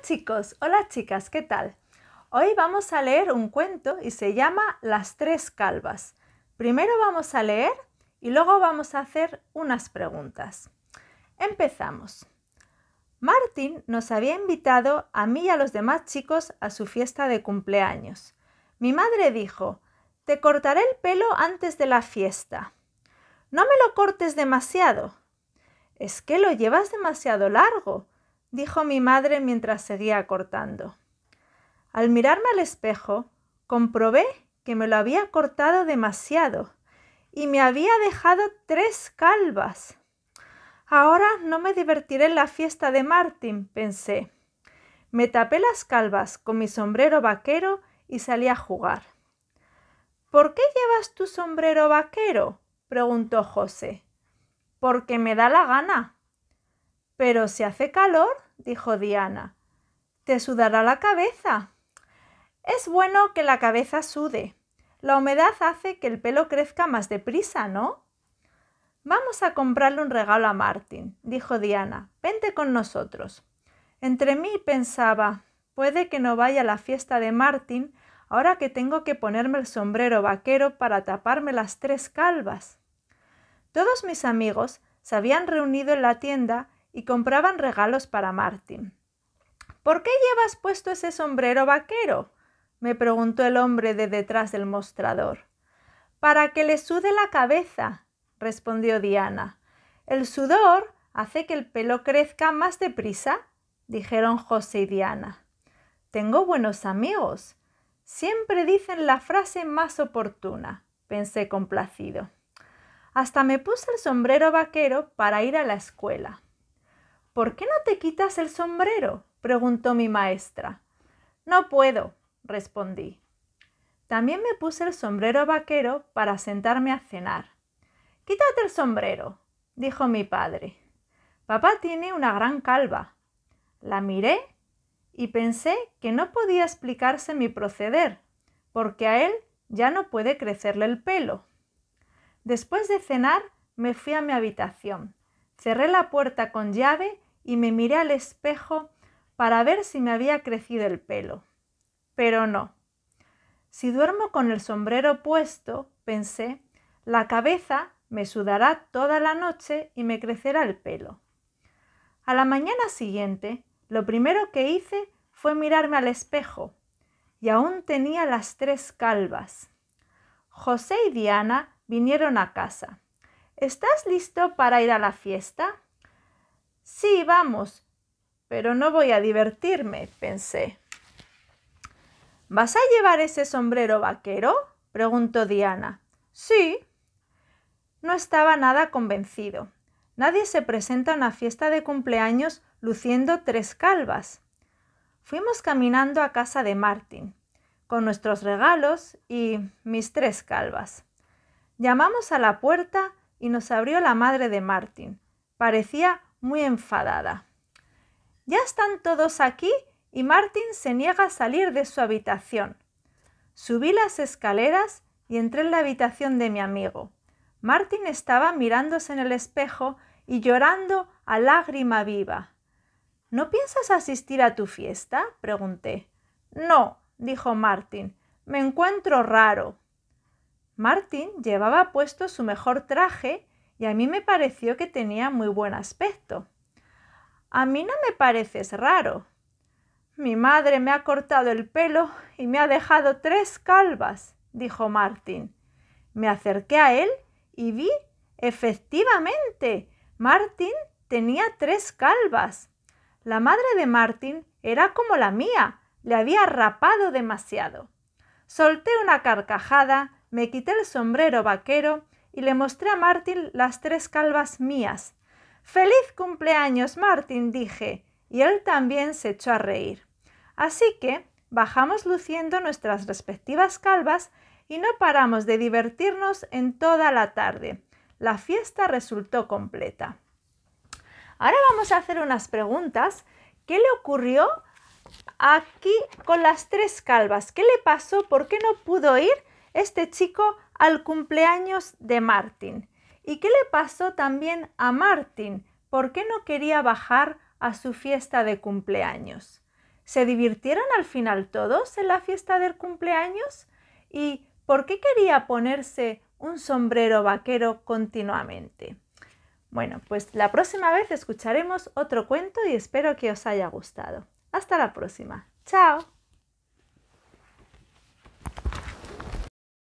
chicos, hola chicas, ¿qué tal? Hoy vamos a leer un cuento y se llama Las tres calvas. Primero vamos a leer y luego vamos a hacer unas preguntas. Empezamos. Martín nos había invitado a mí y a los demás chicos a su fiesta de cumpleaños. Mi madre dijo, te cortaré el pelo antes de la fiesta. No me lo cortes demasiado. Es que lo llevas demasiado largo dijo mi madre mientras seguía cortando. Al mirarme al espejo, comprobé que me lo había cortado demasiado y me había dejado tres calvas. Ahora no me divertiré en la fiesta de Martín, pensé. Me tapé las calvas con mi sombrero vaquero y salí a jugar. ¿Por qué llevas tu sombrero vaquero? preguntó José. Porque me da la gana, pero si hace calor, dijo Diana, te sudará la cabeza. Es bueno que la cabeza sude. La humedad hace que el pelo crezca más deprisa, ¿no? Vamos a comprarle un regalo a Martín, dijo Diana. Vente con nosotros. Entre mí pensaba, puede que no vaya a la fiesta de Martín ahora que tengo que ponerme el sombrero vaquero para taparme las tres calvas. Todos mis amigos se habían reunido en la tienda y compraban regalos para Martín. ¿Por qué llevas puesto ese sombrero vaquero? me preguntó el hombre de detrás del mostrador. Para que le sude la cabeza, respondió Diana. El sudor hace que el pelo crezca más deprisa, dijeron José y Diana. Tengo buenos amigos. Siempre dicen la frase más oportuna, pensé complacido. Hasta me puse el sombrero vaquero para ir a la escuela. ¿Por qué no te quitas el sombrero? preguntó mi maestra. No puedo, respondí. También me puse el sombrero vaquero para sentarme a cenar. Quítate el sombrero, dijo mi padre. Papá tiene una gran calva. La miré y pensé que no podía explicarse mi proceder, porque a él ya no puede crecerle el pelo. Después de cenar me fui a mi habitación Cerré la puerta con llave y me miré al espejo para ver si me había crecido el pelo. Pero no. Si duermo con el sombrero puesto, pensé, la cabeza me sudará toda la noche y me crecerá el pelo. A la mañana siguiente, lo primero que hice fue mirarme al espejo, y aún tenía las tres calvas. José y Diana vinieron a casa. ¿Estás listo para ir a la fiesta? Sí, vamos, pero no voy a divertirme, pensé. ¿Vas a llevar ese sombrero vaquero? preguntó Diana. Sí. No estaba nada convencido. Nadie se presenta a una fiesta de cumpleaños luciendo tres calvas. Fuimos caminando a casa de Martín, con nuestros regalos y mis tres calvas. Llamamos a la puerta y nos abrió la madre de Martín. Parecía muy enfadada. Ya están todos aquí y Martín se niega a salir de su habitación. Subí las escaleras y entré en la habitación de mi amigo. Martín estaba mirándose en el espejo y llorando a lágrima viva. ¿No piensas asistir a tu fiesta? pregunté. No, dijo Martín, me encuentro raro. Martin llevaba puesto su mejor traje y a mí me pareció que tenía muy buen aspecto. A mí no me pareces raro. Mi madre me ha cortado el pelo y me ha dejado tres calvas, dijo Martín. Me acerqué a él y vi, efectivamente, Martín tenía tres calvas. La madre de Martín era como la mía, le había rapado demasiado. Solté una carcajada me quité el sombrero vaquero y le mostré a Martín las tres calvas mías. ¡Feliz cumpleaños, Martín, dije, y él también se echó a reír. Así que bajamos luciendo nuestras respectivas calvas y no paramos de divertirnos en toda la tarde. La fiesta resultó completa. Ahora vamos a hacer unas preguntas. ¿Qué le ocurrió aquí con las tres calvas? ¿Qué le pasó? ¿Por qué no pudo ir? este chico al cumpleaños de Martin. ¿Y qué le pasó también a Martin? ¿Por qué no quería bajar a su fiesta de cumpleaños? ¿Se divirtieron al final todos en la fiesta del cumpleaños? ¿Y por qué quería ponerse un sombrero vaquero continuamente? Bueno, pues la próxima vez escucharemos otro cuento y espero que os haya gustado. Hasta la próxima. Chao.